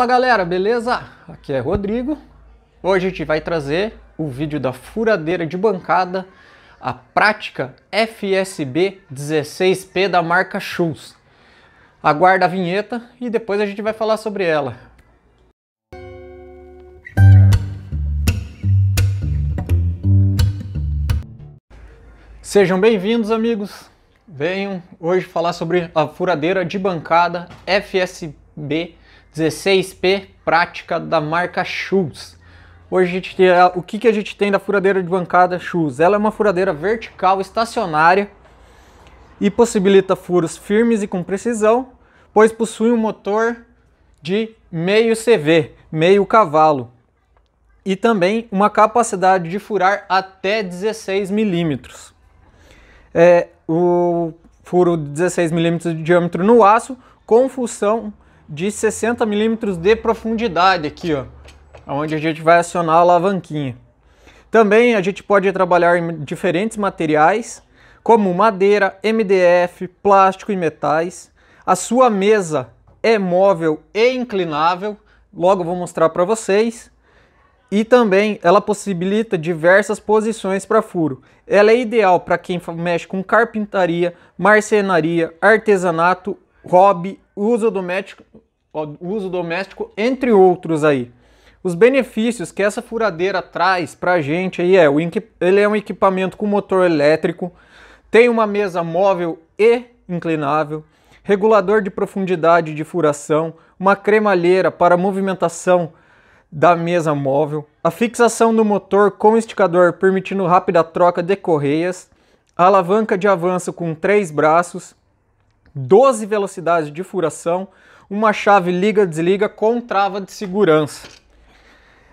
Olá galera, beleza? Aqui é Rodrigo. Hoje a gente vai trazer o vídeo da furadeira de bancada, a prática FSB 16P da marca Schultz. Aguarda a vinheta e depois a gente vai falar sobre ela. Sejam bem-vindos, amigos. Venham hoje falar sobre a furadeira de bancada FSB 16P prática da marca Schultz. Hoje a gente tem, o que, que a gente tem da furadeira de bancada Schultz? Ela é uma furadeira vertical estacionária e possibilita furos firmes e com precisão, pois possui um motor de meio CV, meio cavalo, e também uma capacidade de furar até 16 milímetros. É, o furo 16 milímetros de diâmetro no aço com função de 60 milímetros de profundidade aqui, ó, onde a gente vai acionar a alavanquinha. Também a gente pode trabalhar em diferentes materiais, como madeira, MDF, plástico e metais. A sua mesa é móvel e inclinável, logo vou mostrar para vocês. E também ela possibilita diversas posições para furo. Ela é ideal para quem mexe com carpintaria, marcenaria, artesanato, hobby, uso doméstico, uso doméstico, entre outros aí. Os benefícios que essa furadeira traz para a gente aí é, o ele é um equipamento com motor elétrico, tem uma mesa móvel e inclinável, regulador de profundidade de furação, uma cremalheira para movimentação da mesa móvel, a fixação do motor com esticador permitindo rápida troca de correias, a alavanca de avanço com três braços, 12 velocidades de furação, uma chave liga-desliga com trava de segurança.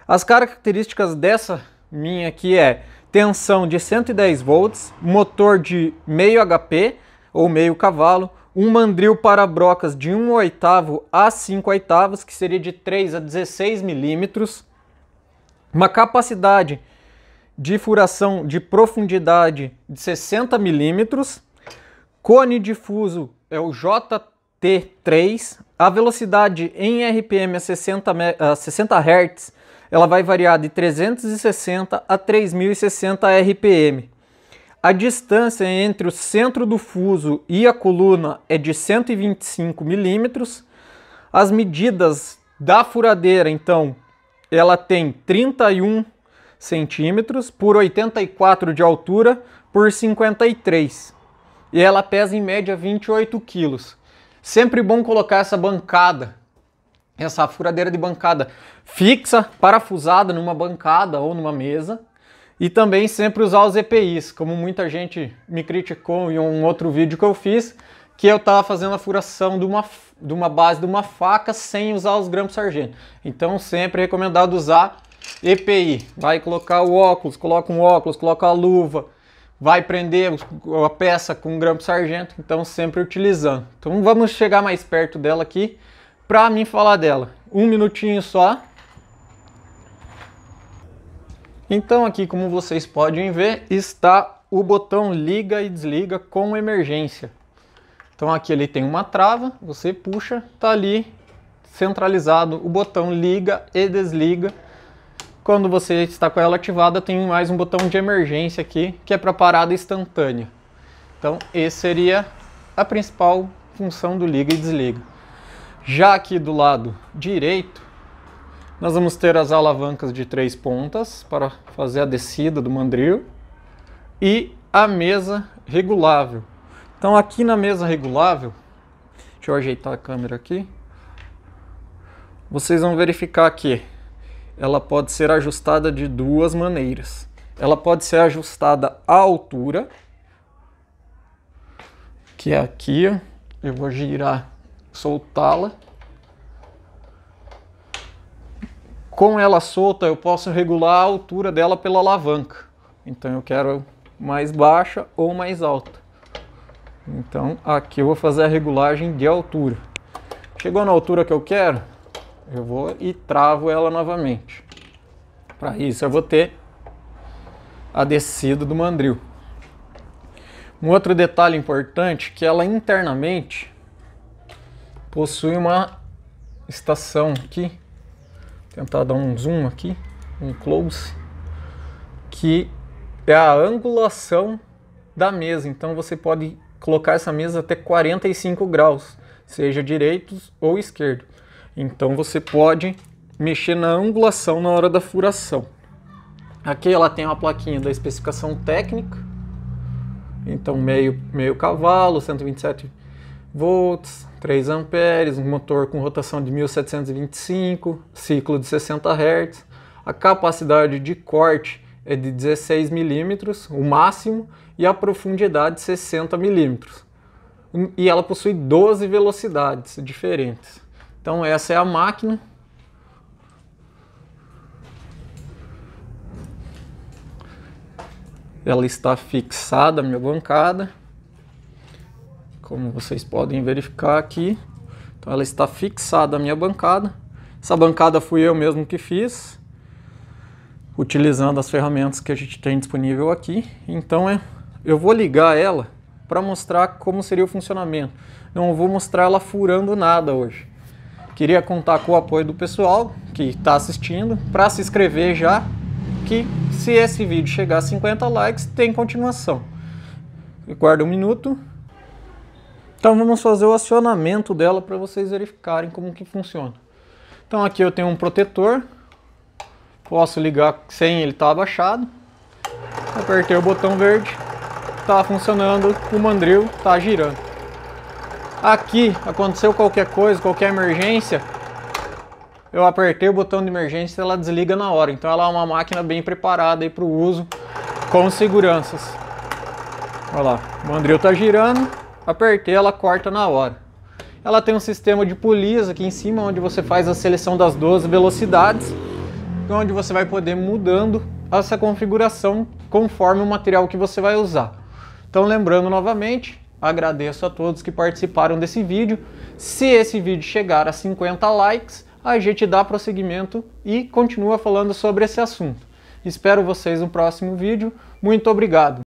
As características dessa minha aqui é tensão de 110 volts, motor de meio HP ou meio cavalo, um mandril para brocas de 1 oitavo a 5 oitavos, que seria de 3 a 16 milímetros, uma capacidade de furação de profundidade de 60 milímetros, cone difuso é o J T3. A velocidade em RPM a 60, a 60 Hz ela vai variar de 360 a 3060 RPM. A distância entre o centro do fuso e a coluna é de 125 milímetros. As medidas da furadeira, então, ela tem 31 centímetros por 84 de altura por 53 e ela pesa em média 28 quilos. Sempre bom colocar essa bancada, essa furadeira de bancada fixa, parafusada numa bancada ou numa mesa. E também sempre usar os EPIs, como muita gente me criticou em um outro vídeo que eu fiz, que eu estava fazendo a furação de uma, de uma base de uma faca sem usar os grampos sargento. Então sempre recomendado usar EPI. Vai colocar o óculos, coloca um óculos, coloca a luva, vai prender a peça com um grampo sargento, então sempre utilizando. Então vamos chegar mais perto dela aqui para mim falar dela. Um minutinho só. Então aqui, como vocês podem ver, está o botão liga e desliga com emergência. Então aqui ele tem uma trava, você puxa, está ali centralizado o botão liga e desliga quando você está com ela ativada, tem mais um botão de emergência aqui, que é para parada instantânea. Então, esse seria a principal função do liga e desliga. Já aqui do lado direito, nós vamos ter as alavancas de três pontas para fazer a descida do mandril e a mesa regulável. Então aqui na mesa regulável, deixa eu ajeitar a câmera aqui, vocês vão verificar que ela pode ser ajustada de duas maneiras. Ela pode ser ajustada à altura, que é aqui, eu vou girar, soltá-la. Com ela solta, eu posso regular a altura dela pela alavanca. Então eu quero mais baixa ou mais alta. Então aqui eu vou fazer a regulagem de altura. Chegou na altura que eu quero, eu vou e travo ela novamente. Para isso eu vou ter a descida do mandril. Um outro detalhe importante que ela internamente possui uma estação aqui. Vou tentar dar um zoom aqui, um close, que é a angulação da mesa. Então você pode colocar essa mesa até 45 graus, seja direitos ou esquerdo. Então você pode mexer na angulação na hora da furação. Aqui ela tem uma plaquinha da especificação técnica. Então meio, meio cavalo, 127 volts, 3 amperes, um motor com rotação de 1725, ciclo de 60 Hz. A capacidade de corte é de 16 milímetros, o máximo, e a profundidade 60 milímetros. E ela possui 12 velocidades diferentes. Então essa é a máquina. Ela está fixada à minha bancada. Como vocês podem verificar aqui. Então ela está fixada à minha bancada. Essa bancada fui eu mesmo que fiz. Utilizando as ferramentas que a gente tem disponível aqui. Então é, eu vou ligar ela para mostrar como seria o funcionamento. Não vou mostrar ela furando nada hoje. Queria contar com o apoio do pessoal que está assistindo para se inscrever já, que se esse vídeo chegar a 50 likes, tem continuação. Guarda um minuto. Então vamos fazer o acionamento dela para vocês verificarem como que funciona. Então aqui eu tenho um protetor, posso ligar sem ele estar tá abaixado. Apertei o botão verde, está funcionando, o mandril está girando aqui aconteceu qualquer coisa, qualquer emergência, eu apertei o botão de emergência e ela desliga na hora. Então ela é uma máquina bem preparada para o uso com seguranças. Olha lá, o mandril está girando, apertei, ela corta na hora. Ela tem um sistema de polias aqui em cima, onde você faz a seleção das 12 velocidades, onde você vai poder mudando essa configuração conforme o material que você vai usar. Então lembrando novamente, Agradeço a todos que participaram desse vídeo. Se esse vídeo chegar a 50 likes, a gente dá prosseguimento e continua falando sobre esse assunto. Espero vocês no próximo vídeo. Muito obrigado!